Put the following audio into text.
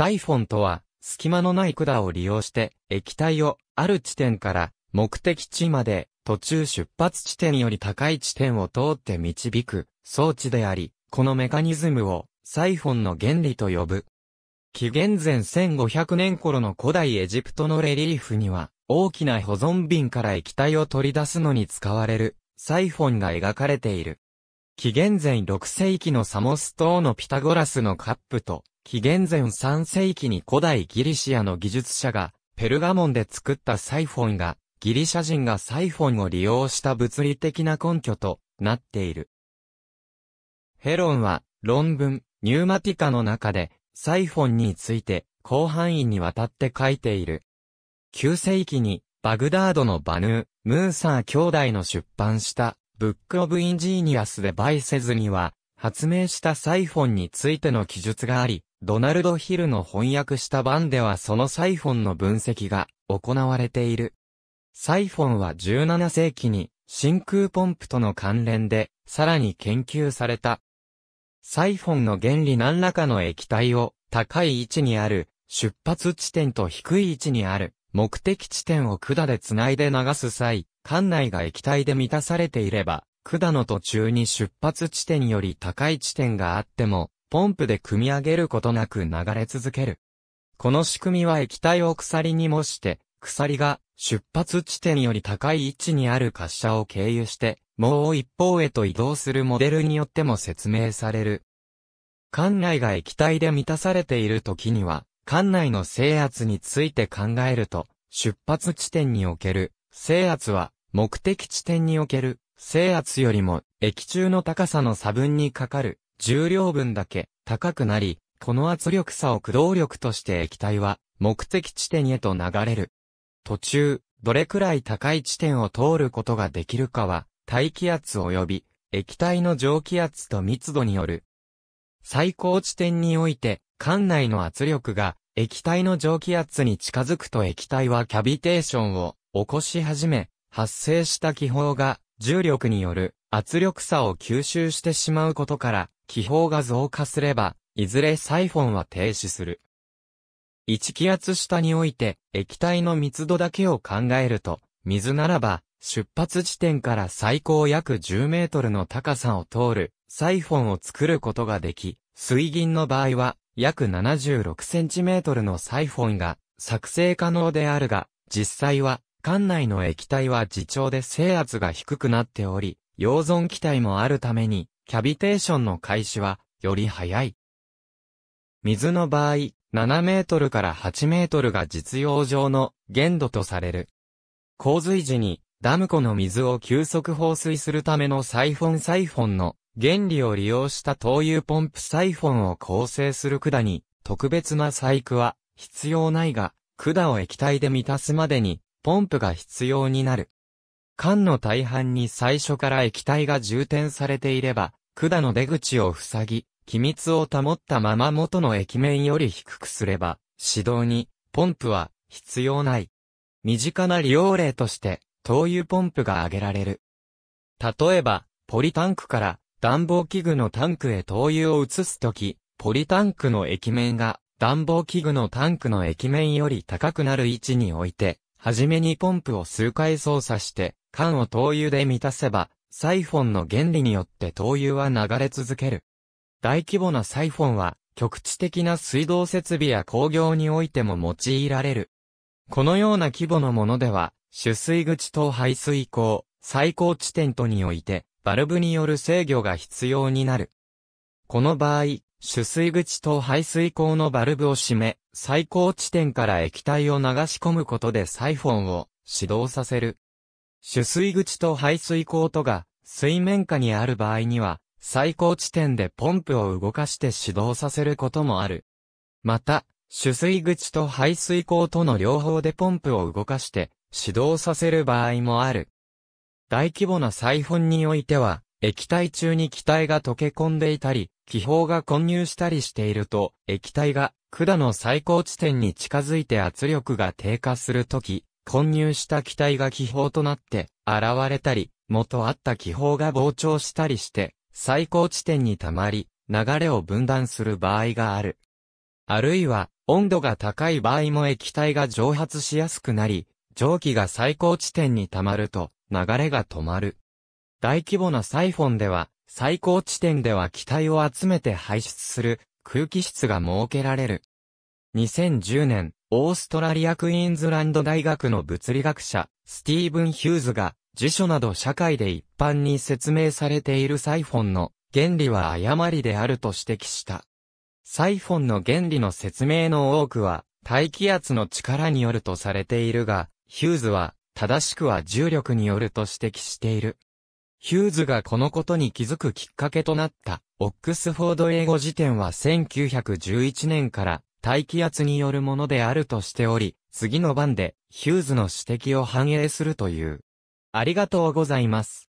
サイフォンとは、隙間のない管を利用して、液体を、ある地点から、目的地まで、途中出発地点より高い地点を通って導く、装置であり、このメカニズムを、サイフォンの原理と呼ぶ。紀元前1500年頃の古代エジプトのレリーフには、大きな保存瓶から液体を取り出すのに使われる、サイフォンが描かれている。紀元前6世紀のサモス島のピタゴラスのカップと、紀元前3世紀に古代ギリシアの技術者が、ペルガモンで作ったサイフォンが、ギリシャ人がサイフォンを利用した物理的な根拠となっている。ヘロンは、論文、ニューマティカの中で、サイフォンについて、広範囲にわたって書いている。9世紀に、バグダードのバヌー、ムーサー兄弟の出版した、ブックオブインジーニアスでバイセズには、発明したサイフォンについての記述があり、ドナルド・ヒルの翻訳した版ではそのサイフォンの分析が行われている。サイフォンは17世紀に真空ポンプとの関連でさらに研究された。サイフォンの原理何らかの液体を高い位置にある出発地点と低い位置にある目的地点を管で繋いで流す際、管内が液体で満たされていれば管の途中に出発地点より高い地点があっても、ポンプで組み上げることなく流れ続ける。この仕組みは液体を鎖に模して、鎖が出発地点より高い位置にある滑車を経由して、もう一方へと移動するモデルによっても説明される。艦内が液体で満たされている時には、艦内の制圧について考えると、出発地点における制圧は目的地点における制圧よりも液中の高さの差分にかかる重量分だけ高くなり、この圧力差を駆動力として液体は目的地点へと流れる。途中、どれくらい高い地点を通ることができるかは、大気圧及び液体の蒸気圧と密度による。最高地点において、管内の圧力が液体の蒸気圧に近づくと液体はキャビテーションを起こし始め、発生した気泡が重力による圧力差を吸収してしまうことから、気泡が増加すれば、いずれサイフォンは停止する。1気圧下において、液体の密度だけを考えると、水ならば、出発地点から最高約10メートルの高さを通る、サイフォンを作ることができ、水銀の場合は、約76センチメートルのサイフォンが、作成可能であるが、実際は、管内の液体は自調で制圧が低くなっており、溶存気体もあるために、キャビテーションの開始は、より早い。水の場合、7メートルから8メートルが実用上の限度とされる。洪水時にダム湖の水を急速放水するためのサイフォンサイフォンの原理を利用した灯油ポンプサイフォンを構成する管に特別な細工は必要ないが、管を液体で満たすまでにポンプが必要になる。缶の大半に最初から液体が充填されていれば、管の出口を塞ぎ、気密を保ったまま元の液面より低くすれば、指導に、ポンプは必要ない。身近な利用例として、灯油ポンプが挙げられる。例えば、ポリタンクから暖房器具のタンクへ灯油を移すとき、ポリタンクの液面が暖房器具のタンクの液面より高くなる位置において、はじめにポンプを数回操作して、缶を灯油で満たせば、サイフォンの原理によって灯油は流れ続ける。大規模なサイフォンは、局地的な水道設備や工業においても用いられる。このような規模のものでは、取水口と排水口、最高地点とにおいて、バルブによる制御が必要になる。この場合、取水口と排水口のバルブを閉め、最高地点から液体を流し込むことでサイフォンを始動させる。取水口と排水口とが水面下にある場合には、最高地点でポンプを動かして始動させることもある。また、取水口と排水口との両方でポンプを動かして始動させる場合もある。大規模なサイフォンにおいては、液体中に気体が溶け込んでいたり、気泡が混入したりしていると、液体が管の最高地点に近づいて圧力が低下するとき、混入した気体が気泡となって現れたり、元あった気泡が膨張したりして、最高地点に溜まり、流れを分断する場合がある。あるいは、温度が高い場合も液体が蒸発しやすくなり、蒸気が最高地点に溜まると、流れが止まる。大規模なサイフォンでは、最高地点では気体を集めて排出する空気室が設けられる。2010年、オーストラリアクイーンズランド大学の物理学者、スティーブン・ヒューズが、辞書など社会で一般に説明されているサイフォンの原理は誤りであると指摘した。サイフォンの原理の説明の多くは、大気圧の力によるとされているが、ヒューズは、正しくは重力によると指摘している。ヒューズがこのことに気づくきっかけとなった、オックスフォード英語辞典は1911年から大気圧によるものであるとしており、次の番でヒューズの指摘を反映するという。ありがとうございます。